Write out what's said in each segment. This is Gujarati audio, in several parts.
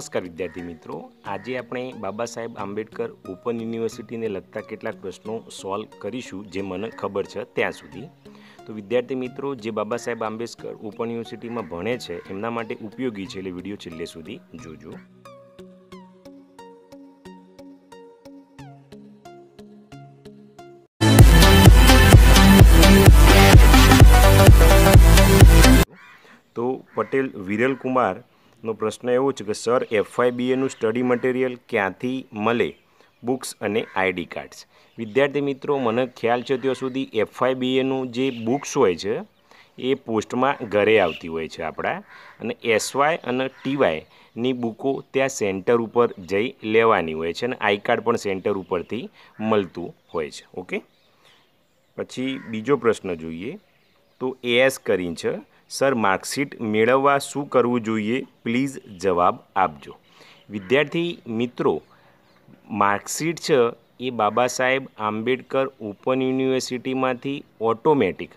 નમસ્કાર વિદ્યાર્થી મિત્રો આજે આપણે બાબા સાહેબ આંબેડકર ઓપન યુનિવર્સિટીને લગતા કેટલાક પ્રશ્નો સોલ્વ કરીશું જે મને ખબર છે ત્યાં સુધી તો વિદ્યાર્થી મિત્રો જે બાબા સાહેબ આંબેડકર ઓપન યુનિવર્સિટીમાં ભણે છે એમના માટે ઉપયોગી છે એટલે વિડીયો છેલ્લે સુધી જોજો તો પટેલ વિરલ કુમાર નો પ્રશ્ન એવો છે કે સર એફઆઈબીએનું સ્ટડી મટીરિયલ ક્યાંથી મળે બુક્સ અને આઈડી કાર્ડ્સ વિદ્યાર્થી મિત્રો મને ખ્યાલ છે ત્યાં સુધી એફઆઈ બીએનું જે બુક્સ હોય છે એ પોસ્ટમાં ઘરે આવતી હોય છે આપણા અને એસવાય અને ટીવાયની બુકો ત્યાં સેન્ટર ઉપર જઈ લેવાની હોય છે અને આઈ કાર્ડ પણ સેન્ટર ઉપરથી મળતું હોય છે ઓકે પછી બીજો પ્રશ્ન જોઈએ તો એએસ કરીને છે સર માર્કશીટ મેળવવા શું કરવું જોઈએ પ્લીઝ જવાબ આપજો વિદ્યાર્થી મિત્રો માર્કશીટ છે એ બાબા સાહેબ આંબેડકર ઓપન યુનિવર્સિટીમાંથી ઓટોમેટિક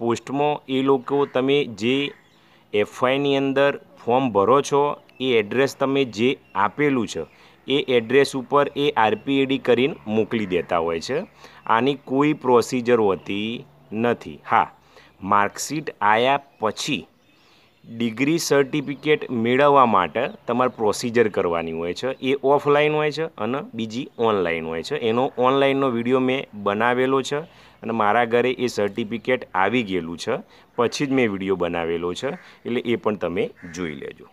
પોસ્ટમાં એ લોકો તમે જે એફઆઈની અંદર ફોર્મ ભરો છો એ એડ્રેસ તમે જે આપેલું છે એ એડ્રેસ ઉપર એ આરપીએડી કરીને મોકલી દેતા હોય છે આની કોઈ પ્રોસિજર હોતી નથી હા માર્કશીટ આવ્યા પછી ડિગ્રી સર્ટિફિકેટ મેળવવા માટે તમારે પ્રોસિજર કરવાની હોય છે એ ઓફલાઈન હોય છે અને બીજી ઓનલાઈન હોય છે એનો ઓનલાઈનનો વિડીયો મેં બનાવેલો છે અને મારા ઘરે એ સર્ટિફિકેટ આવી ગયેલું છે પછી જ મેં વિડીયો બનાવેલો છે એટલે એ પણ તમે જોઈ લેજો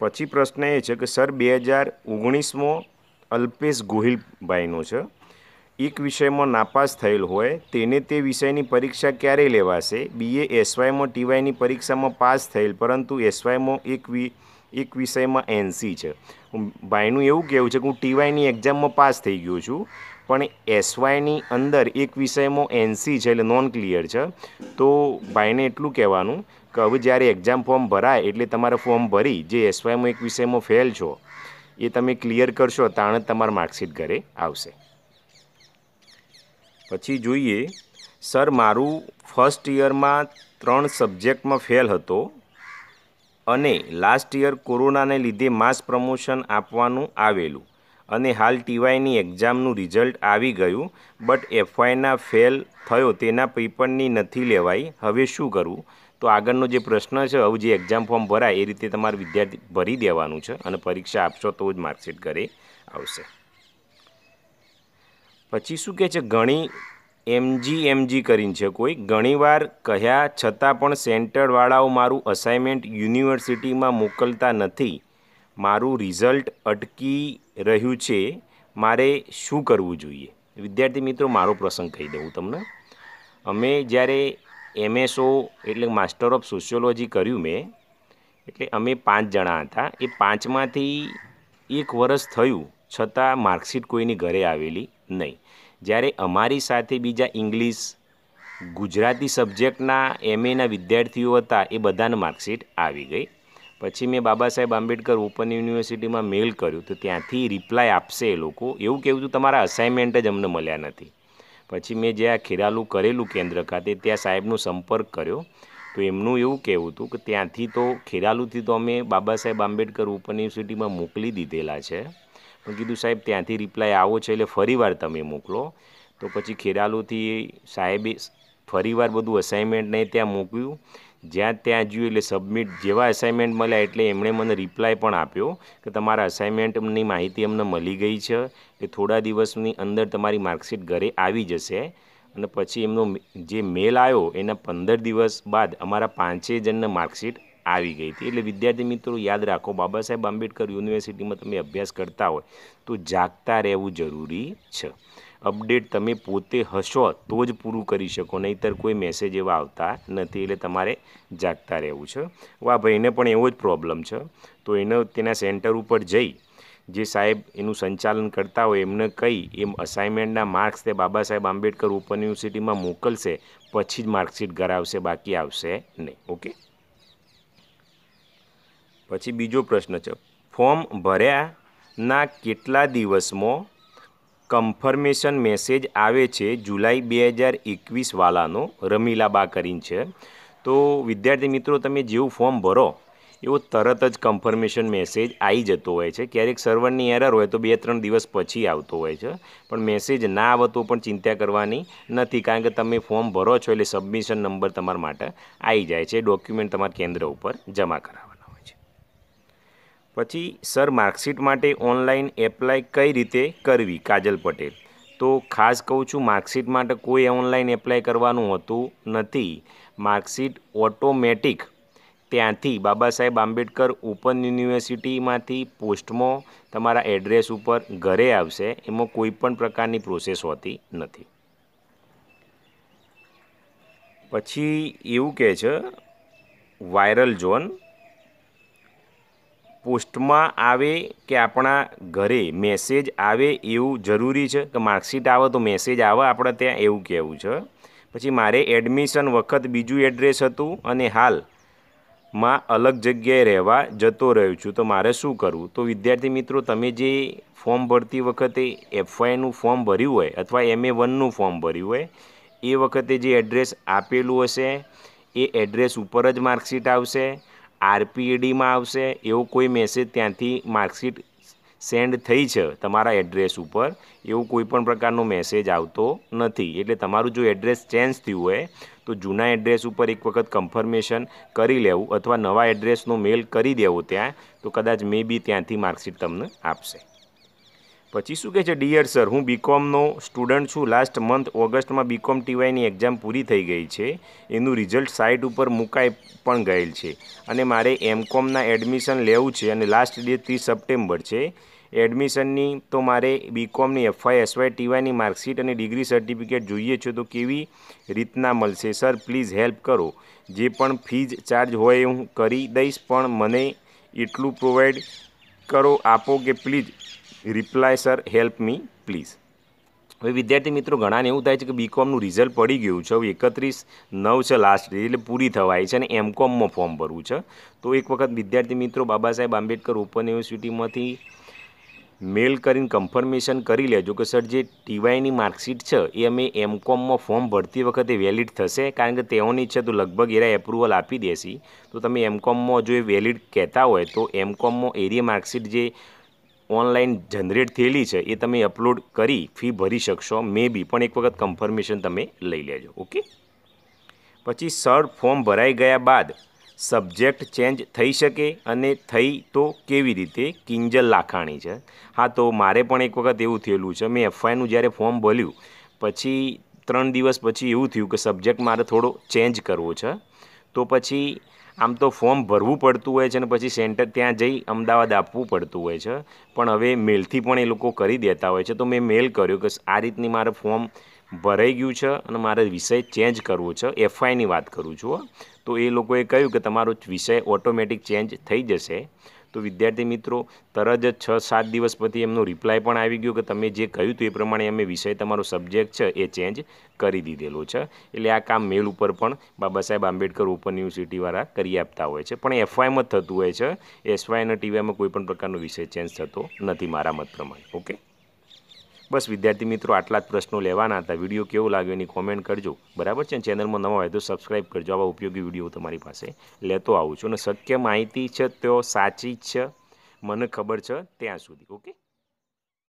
પછી પ્રશ્ન એ છે કે સર બે હજાર ઓગણીસમો અલ્પેશ ગોહિલભાઈનો છે એક વિષયમાં નાપાસ થયેલ હોય તેને તે વિષયની પરીક્ષા ક્યારે લેવાશે બીએ એસવાયમાં ટીવાયની પરીક્ષામાં પાસ થયેલ પરંતુ એસવાયમાં એક વિ એક વિષયમાં એનસી છે ભાઈનું એવું કહેવું છે કે હું ટીવાયની એક્ઝામમાં પાસ થઈ ગયો છું પણ એસવાયની અંદર એક વિષયમાં એનસી છે એટલે નોન ક્લિયર છે તો ભાઈને એટલું કહેવાનું કે હવે જ્યારે એક્ઝામ ફોર્મ ભરાય એટલે તમારે ફોર્મ ભરી જે એસવાયમાં એક વિષયમાં ફેલ છો એ તમે ક્લિયર કરશો તાણ તમારા માર્કશીટ ઘરે આવશે પછી જોઈએ સર મારું ફર્સ્ટ યરમાં ત્રણ સબ્જેક્ટમાં ફેલ હતો અને લાસ્ટ યર કોરોનાને લીધે માસ પ્રમોશન આપવાનું આવેલું અને હાલ ટીવાયની એક્ઝામનું રિઝલ્ટ આવી ગયું બટ એફવાયના ફેલ થયો તેના પેપરની નથી લેવાઈ હવે શું કરવું તો આગળનો જે પ્રશ્ન છે હવે જે એક્ઝામ ફોર્મ ભરાય એ રીતે તમારે વિદ્યાર્થી ભરી દેવાનું છે અને પરીક્ષા આપશો તો જ માર્કશીટ ઘરે આવશે પછી શું કહે છે ઘણી એમજી એમજી કરીને છે કોઈ ઘણીવાર કહ્યા છતાં પણ સેન્ટરવાળાઓ મારું અસાઇનમેન્ટ યુનિવર્સિટીમાં મોકલતા નથી મારું રિઝલ્ટ અટકી રહ્યું છે મારે શું કરવું જોઈએ વિદ્યાર્થી મિત્રો મારો પ્રસંગ કહી દઉં તમને અમે જ્યારે એમએસઓ એટલે માસ્ટર ઓફ સોશિયોલોજી કર્યું મેં એટલે અમે પાંચ જણા હતા એ પાંચમાંથી એક વર્ષ થયું છતાં માર્કશીટ કોઈની ઘરે આવેલી નહીં જ્યારે અમારી સાથે બીજા ઇંગ્લિશ ગુજરાતી સબ્જેક્ટના એમએના વિદ્યાર્થીઓ હતા એ બધાને માર્કશીટ આવી ગઈ પછી મેં બાબા સાહેબ આંબેડકર ઓપન યુનિવર્સિટીમાં મેલ કર્યું તો ત્યાંથી રિપ્લાય આપશે એ લોકો એવું કહેવું હતું તમારા અસાઇનમેન્ટ જ અમને મળ્યા નથી પછી મેં જે આ ખેરાલુ કરેલું કેન્દ્ર ખાતે ત્યાં સાહેબનો સંપર્ક કર્યો તો એમનું એવું કહેવું હતું કે ત્યાંથી તો ખેરાલુથી તો અમે બાબા સાહેબ આંબેડકર ઓપન યુનિવર્સિટીમાં મોકલી દીધેલા છે મેં કીધું સાહેબ ત્યાંથી રિપ્લાય આવો છે એટલે ફરીવાર તમે મોકલો તો પછી ખેરાલુથી સાહેબે ફરીવાર બધું અસાઇનમેન્ટ નહીં ત્યાં મોકલ્યું જ્યાં ત્યાં જોયું એટલે સબમિટ જેવા અસાઇનમેન્ટ મળ્યા એટલે એમણે મને રિપ્લાય પણ આપ્યો કે તમારા અસાઇનમેન્ટની માહિતી અમને મળી ગઈ છે કે થોડા દિવસની અંદર તમારી માર્કશીટ ઘરે આવી જશે અને પછી એમનો જે મેલ આવ્યો એના પંદર દિવસ બાદ અમારા પાંચેય જણને માર્કશીટ આવી ગઈ હતી એટલે વિદ્યાર્થી મિત્રો યાદ રાખો બાબા સાહેબ આંબેડકર યુનિવર્સિટીમાં તમે અભ્યાસ કરતા હોય તો જાગતા રહેવું જરૂરી છે અપડેટ તમે પોતે હશો તો જ પૂરું કરી શકો નહીંતર કોઈ મેસેજ એવા આવતા નથી એટલે તમારે જાગતા રહેવું છે વાહ ભાઈ એને પણ એવો જ પ્રોબ્લેમ છે તો એને તેના સેન્ટર ઉપર જઈ જે સાહેબ એનું સંચાલન કરતા હોય એમને કહી એમ અસાઇનમેન્ટના માર્ક્સ તે બાબા સાહેબ આંબેડકર ઓપન યુનિવર્સિટીમાં મોકલશે પછી જ માર્કશીટ ઘર આવશે બાકી આવશે નહીં ઓકે પછી બીજો પ્રશ્ન છે ફોર્મ ભર્યાના કેટલા દિવસમાં કન્ફર્મેશન મેસેજ આવે છે જુલાઈ બે હજાર રમીલા બા કરીને છે તો વિદ્યાર્થી મિત્રો તમે જેવું ફોર્મ ભરો એવો તરત જ કન્ફર્મેશન મેસેજ આવી જતો હોય છે ક્યારેક સર્વરની એરર હોય તો બે ત્રણ દિવસ પછી આવતો હોય છે પણ મેસેજ ના આવતો પણ ચિંતા કરવાની નથી કારણ કે તમે ફોર્મ ભરો છો એટલે સબમિશન નંબર તમારા માટે આવી જાય છે ડોક્યુમેન્ટ તમારા કેન્દ્ર ઉપર જમા કરાવો પછી સર માર્કશીટ માટે ઓનલાઈન એપ્લાય કઈ રીતે કરવી કાજલ પટેલ તો ખાસ કહું છું માર્કશીટ માટે કોઈ ઓનલાઈન એપ્લાય કરવાનું હોતું નથી માર્કશીટ ઓટોમેટિક ત્યાંથી બાબા સાહેબ આંબેડકર ઓપન યુનિવર્સિટીમાંથી પોસ્ટમાં તમારા એડ્રેસ ઉપર ઘરે આવશે એમાં કોઈ પણ પ્રકારની પ્રોસેસ હોતી નથી પછી એવું કહે છે વાયરલ ઝોન પોસ્ટમાં આવે કે આપણા ઘરે મેસેજ આવે એવું જરૂરી છે કે માર્કશીટ આવે તો મેસેજ આવે આપણે ત્યાં એવું કહેવું છે પછી મારે એડમિશન વખત બીજું એડ્રેસ હતું અને હાલ માં અલગ જગ્યાએ રહેવા જતો રહ્યો છું તો મારે શું કરવું તો વિદ્યાર્થી મિત્રો તમે જે ફોર્મ ભરતી વખતે એફવાયનું ફોર્મ ભર્યું હોય અથવા એમ એ વનનું ફોર્મ ભર્યું હોય એ વખતે જે એડ્રેસ આપેલું હશે એ એડ્રેસ ઉપર જ માર્કશીટ આવશે આરપીએડીમાં આવશે એવો કોઈ મેસેજ ત્યાંથી માર્કશીટ સેન્ડ થઈ છે તમારા એડ્રેસ ઉપર એવો કોઈ પણ પ્રકારનો મેસેજ આવતો નથી એટલે તમારું જો એડ્રેસ ચેન્જ થયું હોય તો જૂના એડ્રેસ ઉપર એક વખત કન્ફર્મેશન કરી લેવું અથવા નવા એડ્રેસનો મેલ કરી દેવો ત્યાં તો કદાચ મે બી ત્યાંથી માર્કશીટ તમને આપશે પછી શું કહે છે ડિયર સર હું બીકોમનો સ્ટુડન્ટ છું લાસ્ટ મંથ ઓગસ્ટમાં બીકોમ ટીવાયની એક્ઝામ પૂરી થઈ ગઈ છે એનું રિઝલ્ટ સાઇટ ઉપર મુકાઈ પણ ગયેલ છે અને મારે એમકોમના એડમિશન લેવું છે અને લાસ્ટ ડેટ ત્રીસ સપ્ટેમ્બર છે એડમિશનની તો મારે બીકોમની એફઆઈ એસવાય ટીવાયની માર્કશીટ અને ડિગ્રી સર્ટિફિકેટ જોઈએ છે તો કેવી રીતના મળશે સર પ્લીઝ હેલ્પ કરો જે પણ ફીઝ ચાર્જ હોય હું કરી દઈશ પણ મને એટલું પ્રોવાઈડ કરો આપો કે please reply sir help me please હવે વિદ્યાર્થી મિત્રો ઘણાને એવું થાય છે કે બીકોમનું રિઝલ્ટ પડી ગયું છે હવે એકત્રીસ નવ છે લાસ્ટ એટલે પૂરી થવાય છે અને એમકોમમાં ફોર્મ ભરવું છે તો એક વખત વિદ્યાર્થી મિત્રો બાબા સાહેબ આંબેડકર ઓપન યુનિવર્સિટીમાંથી મેલ કરીને કન્ફર્મેશન કરી લેજો કે સર જે ટીવાયની માર્કશીટ છે એ અમે એમકોમમાં ફોર્મ ભરતી વખતે વેલિડ થશે કારણ કે તેઓની છે તો લગભગ એરા એપ્રુવલ આપી દેશે તો તમે એમકોમમાં જો એ વેલિડ કહેતા હોય તો એમકોમમાં એરિયા માર્કશીટ જે ઓનલાઈન જનરેટ થયેલી છે એ તમે અપલોડ કરી ફી ભરી શકશો મે બી પણ એક વખત કન્ફર્મેશન તમે લઈ લેજો ઓકે પછી સર ફોર્મ ભરાઈ ગયા બાદ સબ્જેક્ટ ચેન્જ થઈ શકે અને થઈ તો કેવી રીતે કિંજલ લાખાણી છે હા તો મારે પણ એક વખત એવું થયેલું છે મેં એફઆઈનું જ્યારે ફોર્મ ભર્યું પછી ત્રણ દિવસ પછી એવું થયું કે સબ્જેક્ટ મારે થોડો ચેન્જ કરવો છે તો પછી આમ તો ફોર્મ ભરવું પડતું હોય છે ને પછી સેન્ટર ત્યાં જઈ અમદાવાદ આપવું પડતું હોય છે પણ હવે મેલથી પણ એ લોકો કરી દેતા હોય છે તો મેં મેલ કર્યો કે આ રીતની મારે ફોર્મ ભરાઈ ગયું છે અને મારે વિષય ચેન્જ કરવો છે એફઆઈની વાત કરું છું તો એ લોકોએ કહ્યું કે તમારો વિષય ઓટોમેટિક ચેન્જ થઈ જશે તો વિદ્યાર્થી મિત્રો તરત જ છ સાત દિવસ પછી એમનો રિપ્લાય પણ આવી ગયો કે તમે જે કહ્યું હતું એ પ્રમાણે અમે વિષય તમારો સબ્જેક્ટ છે એ ચેન્જ કરી દીધેલો છે એટલે આ કામ મેલ ઉપર પણ બાબા સાહેબ આંબેડકર ઓપન યુનિવર્સિટીવાળા કરી આપતા હોય છે પણ એફવાયમાં જ થતું હોય છે એસવાય અને ટીવાયમાં કોઈ પણ પ્રકારનો વિષય ચેન્જ થતો નથી મારા મત પ્રમાણે ઓકે બસ વિદ્યાર્થી મિત્રો આટલા જ પ્રશ્નો લેવાના હતા વિડીયો કેવો લાગ્યો એની કોમેન્ટ કરજો બરાબર છે ચેનલમાં નવા હોય તો સબસ્ક્રાઈબ કરજો આવા ઉપયોગી વિડીયો તમારી પાસે લેતો આવું છું અને શક્ય માહિતી છે તેઓ સાચી જ છે મને ખબર છે ત્યાં સુધી ઓકે